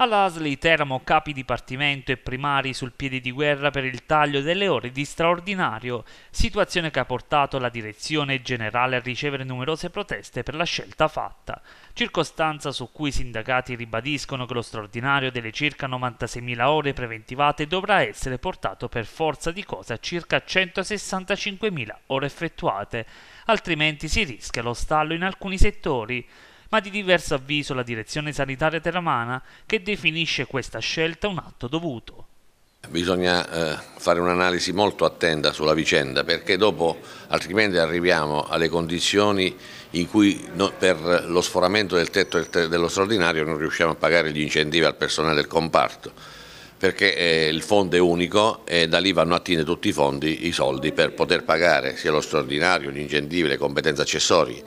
Alla ASL Teramo capi dipartimento e primari sul piede di guerra per il taglio delle ore di straordinario, situazione che ha portato la direzione generale a ricevere numerose proteste per la scelta fatta, circostanza su cui i sindacati ribadiscono che lo straordinario delle circa 96.000 ore preventivate dovrà essere portato per forza di cosa a circa 165.000 ore effettuate, altrimenti si rischia lo stallo in alcuni settori ma di diverso avviso la direzione sanitaria teramana che definisce questa scelta un atto dovuto. Bisogna eh, fare un'analisi molto attenta sulla vicenda perché dopo altrimenti arriviamo alle condizioni in cui no, per lo sforamento del tetto dello straordinario non riusciamo a pagare gli incentivi al personale del comparto perché eh, il fondo è unico e da lì vanno a tutti i fondi, i soldi per poter pagare sia lo straordinario, gli incentivi, le competenze accessorie.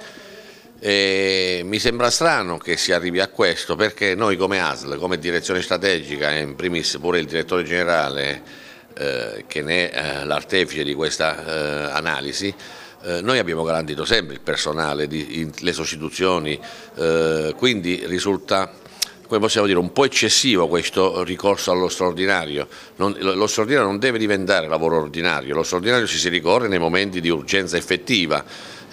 E mi sembra strano che si arrivi a questo perché noi come ASL, come direzione strategica e in primis pure il direttore generale eh, che ne è eh, l'artefice di questa eh, analisi, eh, noi abbiamo garantito sempre il personale, di, in, le sostituzioni, eh, quindi risulta come possiamo dire, un po' eccessivo questo ricorso allo straordinario. Non, lo straordinario non deve diventare lavoro ordinario, lo straordinario ci si ricorre nei momenti di urgenza effettiva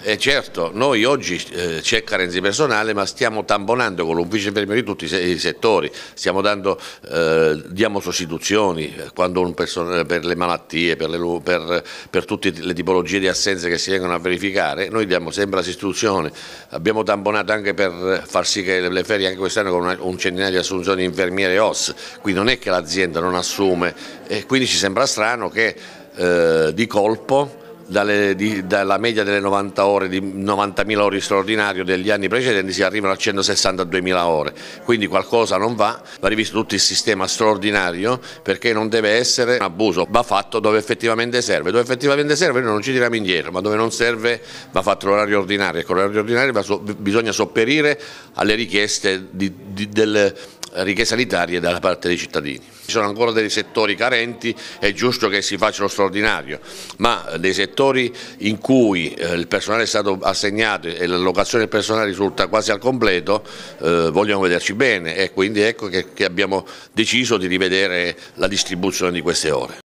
eh certo, noi oggi eh, c'è carenza di personale ma stiamo tamponando con l'ufficio premio di tutti i settori, stiamo dando, eh, diamo sostituzioni eh, eh, per le malattie, per, le, per, per, tutte le tipologie di assenze che si vengono a verificare, noi diamo sempre la sostituzione, abbiamo tamponato anche per far sì che le ferie anche quest'anno con una, un centinaio di assunzioni di infermiere OS, quindi non è che l'azienda non assume e quindi ci sembra strano che eh, di colpo dalle, di, dalla media delle 90 ore, di 90.000 ore straordinario degli anni precedenti si arrivano a 162.000 ore, quindi qualcosa non va, va rivisto tutto il sistema straordinario perché non deve essere un abuso, va fatto dove effettivamente serve, dove effettivamente serve noi non ci tiriamo indietro, ma dove non serve va fatto l'orario ordinario e con l'orario ordinario so, bisogna sopperire alle richieste, di, di, delle, richieste sanitarie da parte dei cittadini. Ci sono ancora dei settori carenti, è giusto che si faccia lo straordinario, ma eh, dei settori in cui eh, il personale è stato assegnato e l'allocazione del personale risulta quasi al completo, eh, vogliamo vederci bene e quindi ecco che, che abbiamo deciso di rivedere la distribuzione di queste ore.